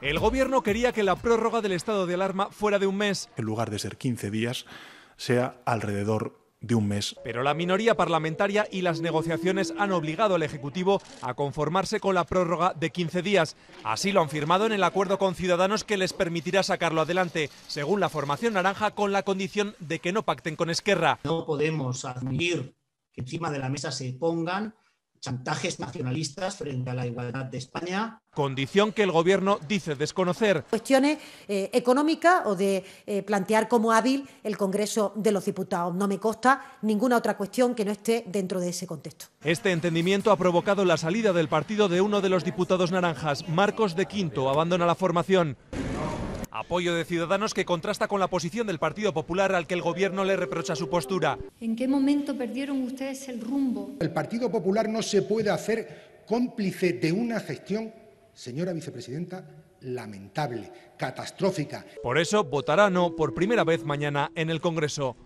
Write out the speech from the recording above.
El gobierno quería que la prórroga del estado de alarma fuera de un mes. En lugar de ser 15 días, sea alrededor de un mes. Pero la minoría parlamentaria y las negociaciones han obligado al Ejecutivo a conformarse con la prórroga de 15 días. Así lo han firmado en el acuerdo con Ciudadanos que les permitirá sacarlo adelante, según la formación naranja, con la condición de que no pacten con Esquerra. No podemos admitir que encima de la mesa se pongan chantajes nacionalistas frente a la igualdad de España. Condición que el Gobierno dice desconocer. Cuestiones eh, económicas o de eh, plantear como hábil el Congreso de los Diputados. No me consta ninguna otra cuestión que no esté dentro de ese contexto. Este entendimiento ha provocado la salida del partido de uno de los diputados naranjas. Marcos de Quinto abandona la formación. Apoyo de Ciudadanos que contrasta con la posición del Partido Popular al que el Gobierno le reprocha su postura. ¿En qué momento perdieron ustedes el rumbo? El Partido Popular no se puede hacer cómplice de una gestión, señora vicepresidenta, lamentable, catastrófica. Por eso votará no por primera vez mañana en el Congreso.